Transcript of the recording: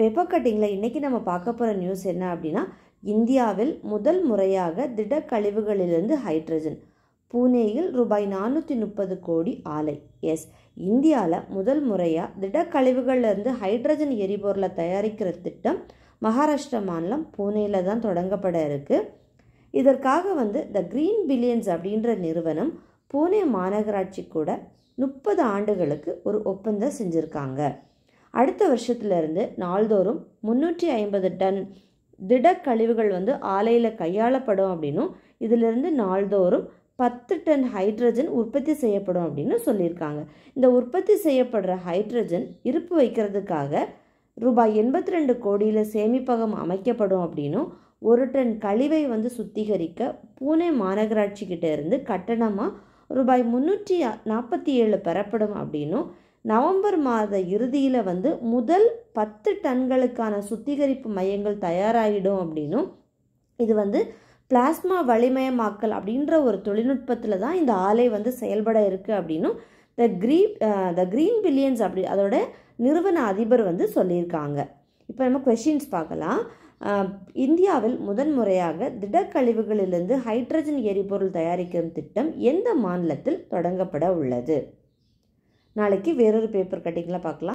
paper கட்டிங்கில் இன்றைக்கி நம்ம பார்க்க போகிற நியூஸ் என்ன அப்படின்னா இந்தியாவில் முதல் முறையாக திடக்கழிவுகளிலிருந்து ஹைட்ரஜன் பூனேயில் ரூபாய் நானூற்றி முப்பது கோடி ஆலை எஸ் இந்தியாவில் முதல் முறையாக திடக்கழிவுகளிலிருந்து ஹைட்ரஜன் எரிபொருளை தயாரிக்கிற திட்டம் மகாராஷ்டிர மாநிலம் பூனேயில் தான் தொடங்கப்பட இருக்குது இதற்காக வந்து த க்ரீன் பில்லியன்ஸ் அப்படின்ற நிறுவனம் பூனே மாநகராட்சி கூட முப்பது ஆண்டுகளுக்கு ஒரு ஒப்பந்தம் செஞ்சுருக்காங்க அடுத்த வருஷத்துலேருந்து நாள்தோறும் முந்நூற்றி ஐம்பது டன் திட கழிவுகள் வந்து ஆலையில் கையாளப்படும் அப்படின்னும் இதிலிருந்து நாள்தோறும் பத்து டன் ஹைட்ரஜன் உற்பத்தி செய்யப்படும் அப்படின்னு சொல்லியிருக்காங்க இந்த உற்பத்தி செய்யப்படுற ஹைட்ரஜன் இருப்பு வைக்கிறதுக்காக ரூபாய் எண்பத்தி ரெண்டு கோடியில் சேமிப்பகம் அமைக்கப்படும் அப்படின்னும் ஒரு டன் கழிவை வந்து சுத்திகரிக்க பூனே மாநகராட்சிக்கிட்டேருந்து கட்டணமாக ரூபாய் முந்நூற்றி நாற்பத்தி ஏழு பெறப்படும் அப்படின்னும் நவம்பர் மாத இறுதியில் வந்து முதல் பத்து டன்களுக்கான சுத்திகரிப்பு மையங்கள் தயாராகிடும் அப்படின்னும் இது வந்து பிளாஸ்மா வலிமயமாக்கல் அப்படின்ற ஒரு தொழில்நுட்பத்தில் தான் இந்த ஆலை வந்து செயல்பட இருக்குது அப்படின்னும் த க்ரீ த க்ரீன் பில்லியன்ஸ் அப்படி அதோட நிறுவன அதிபர் வந்து சொல்லியிருக்காங்க இப்போ நம்ம கொஷின்ஸ் பார்க்கலாம் இந்தியாவில் முதன் முறையாக திடக்கழிவுகளிலிருந்து ஹைட்ரஜன் எரிபொருள் தயாரிக்கும் திட்டம் எந்த மாநிலத்தில் தொடங்கப்பட உள்ளது நாளைக்கு வேறொரு பேப்பர் கட்டிங்கில் பார்க்கலாம்